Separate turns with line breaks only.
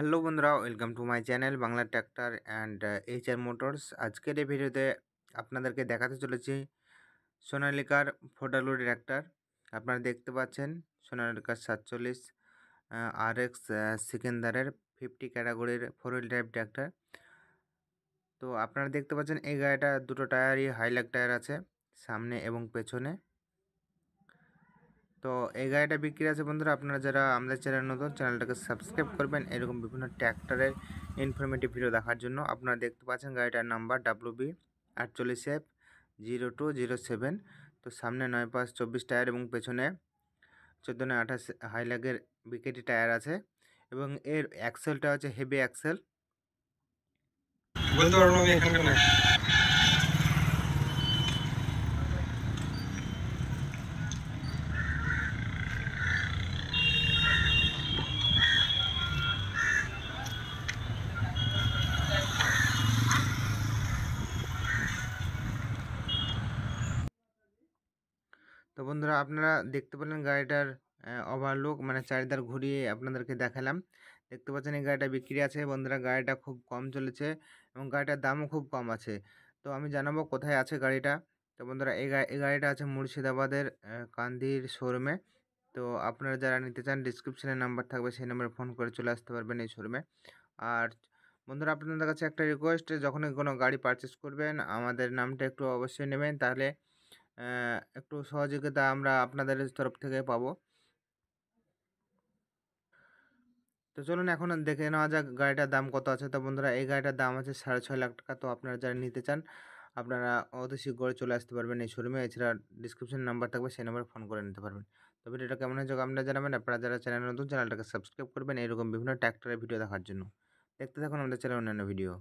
hello বন্ধুরা welcome to my channel Bangla tractor and H R motors আজকের এই ভিডিওতে আপনাদেরকে দেখাতে চলেছি সোনালিকার ফোটালু ট্র্যাক্টর আপনারা দেখতে পাচ্ছেন সোনালিকার সাতচল্লিশ আর এক্স সিকেন্দারের ফিফটি ক্যাটাগরির ফোর হুইল ড্রাইভ ট্র্যাক্টর তো আপনারা দেখতে পাচ্ছেন এই গাড়িটা দুটো টায়ারই হাইলাক টায়ার আছে সামনে এবং পেছনে তো এই গাড়িটা বিক্রি আছে বন্ধুরা আপনারা যারা আমাদের চ্যানেল নতুন চ্যানেলটাকে সাবস্ক্রাইব করবেন এরকম বিভিন্ন ট্র্যাক্টরের ইনফরমেটিভ ভিডিও দেখার জন্য আপনারা দেখতে পাচ্ছেন গাড়িটার নাম্বার ডাব্লু বি আটচল্লিশ F zero two zero seven তো সামনে নয় পাঁচ চব্বিশ টায়ার এবং পেছনে চোদ্দো নয় আঠাশ হাইলাগের বিকেটি টায়ার আছে এবং এর অ্যাক্সেলটা হচ্ছে হেভি অ্যাক্সেল বলতে পারবো তো বন্ধুরা আপনারা দেখতে পেলেন গাড়িটার ওভারলুক মানে চারিদার ঘুরিয়ে আপনাদেরকে দেখালাম দেখতে পাচ্ছেন এই গাড়িটা বিক্রি আছে বন্ধুরা গাড়িটা খুব কম চলেছে এবং গাড়িটার দামও খুব কম আছে তো আমি জানাবো কোথায় আছে গাড়িটা তো বন্ধুরা এই এই গাড়িটা আছে মুর্শিদাবাদের কান্দির শোরুমে তো আপনারা যারা নিতে চান ডিসক্রিপশানে নাম্বার থাকবে সেই নাম্বারে ফোন করে চলে আসতে পারবেন এই শোরুমে আর বন্ধুরা আপনাদের কাছে একটা রিকোয়েস্ট যখনই কোনো গাড়ি পারচেস করবেন আমাদের নামটা একটু অবশ্যই নেবেন তাহলে একটু সহযোগিতা আমরা আপনাদের তরফ থেকে পাব তো চলুন এখন দেখে নেওয়া যাক গাড়িটার দাম কত আছে তো বন্ধুরা এই গাড়িটার দাম আছে সাড়ে ছয় লাখ টাকা তো আপনারা যারা নিতে চান আপনারা অত শীঘ্রই চলে আসতে পারবেন এই শোরুমে এছাড়া ডিসক্রিপশন নাম্বার থাকবে সেই নাম্বারে ফোন করে নিতে পারবেন তো ভিডিওটা কেমন হয়েছে আপনারা জানাবেন আপনারা যারা চ্যানেল নতুন চ্যানেলটাকে সাবস্ক্রাইব করবেন এরকম বিভিন্ন ট্র্যাক্টরের ভিডিও দেখার জন্য দেখতে থাকুন আমাদের চ্যানেল অন্যান্য ভিডিও